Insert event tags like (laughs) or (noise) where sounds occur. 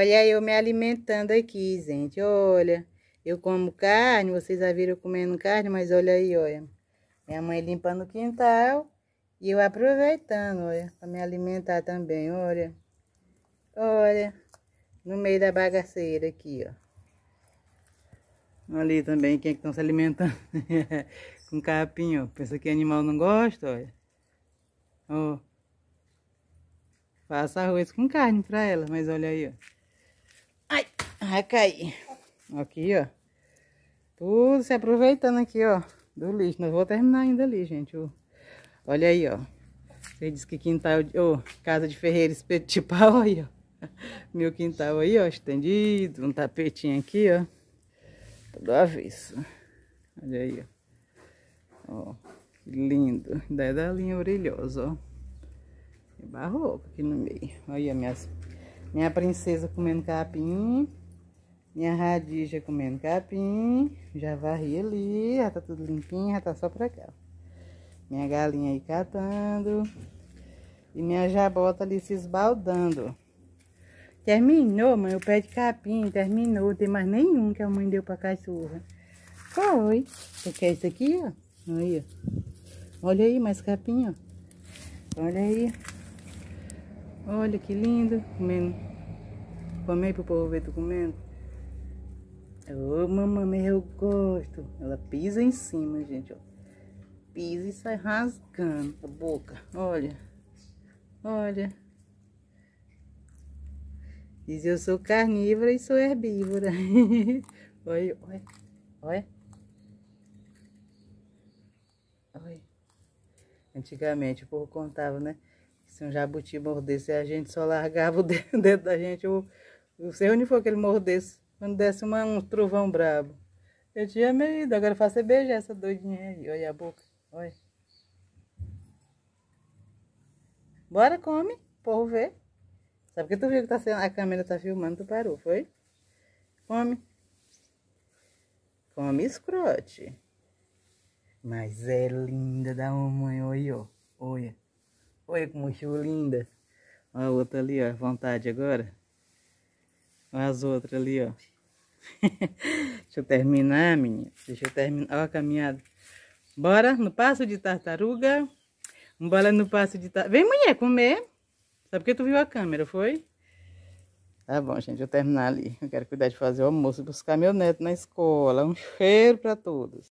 Olha eu me alimentando aqui, gente. Olha, eu como carne, vocês já viram comendo carne, mas olha aí, olha. Minha mãe limpando o quintal e eu aproveitando, olha, para me alimentar também, olha. Olha, no meio da bagaceira aqui, ó. Ali também, quem é que estão se alimentando? (laughs) Com capim, ó. Pensa que animal não gosta, olha. Ó. Faça arroz com carne para ela, mas olha aí, ó vai cair. Aqui, ó. Tudo se aproveitando aqui, ó, do lixo. Não vou terminar ainda ali, gente. Olha aí, ó. Ele disse que quintal, ô, oh, casa de ferreiro espetipal, (laughs) aí, ó. Meu quintal aí, ó, estendido, um tapetinho aqui, ó. Tudo avesso. Olha aí, ó. Ó, que lindo. Ainda é da linha orelhosa, ó. É barroco aqui no meio. Olha aí minhas, minha princesa comendo capim. Minha radija comendo capim. Já varri ali, já tá tudo limpinho, já tá só pra cá. Minha galinha aí catando. E minha jabota ali se esbaldando. Terminou, mãe, o pé de capim, terminou. Não tem mais nenhum que a mãe deu pra cachorra. Foi. Você quer isso aqui, ó? Aí, ó. Olha aí, mais capim, ó. Olha aí. Olha que lindo. Comendo. Comei pro povo ver tu comendo. Ô, oh, mamãe, eu gosto. Ela pisa em cima, gente, ó. Pisa e sai rasgando a boca. Olha. Olha. Diz, eu sou carnívora e sou herbívora. (laughs) olha, olha. Olha. Olha. Antigamente o povo contava, né? se um jabuti mordesse a gente, só largava o (laughs) dedo da gente. O, sei se onde foi que ele mordesse quando desce uma, um trovão brabo. Eu tinha medo, agora faço é beijar essa doidinha aí. Olha a boca, olha. Bora, come, o povo vê. Sabe que tu viu que tá sendo, a câmera tá filmando, tu parou, foi? Come. Come escrote. Mas é linda da mamãe, olha, olha. Olha como linda. Olha a outra ali, ó, vontade agora. Olha é as outras ali, ó. (laughs) Deixa eu terminar, menina. Deixa eu terminar. Olha a caminhada. Bora no passo de tartaruga. Bora no passo de tartaruga. Vem, mulher, comer. Sabe porque tu viu a câmera, foi? Tá bom, gente. Eu terminar ali. Eu quero cuidar de fazer o almoço e buscar meu neto na escola. Um cheiro para todos.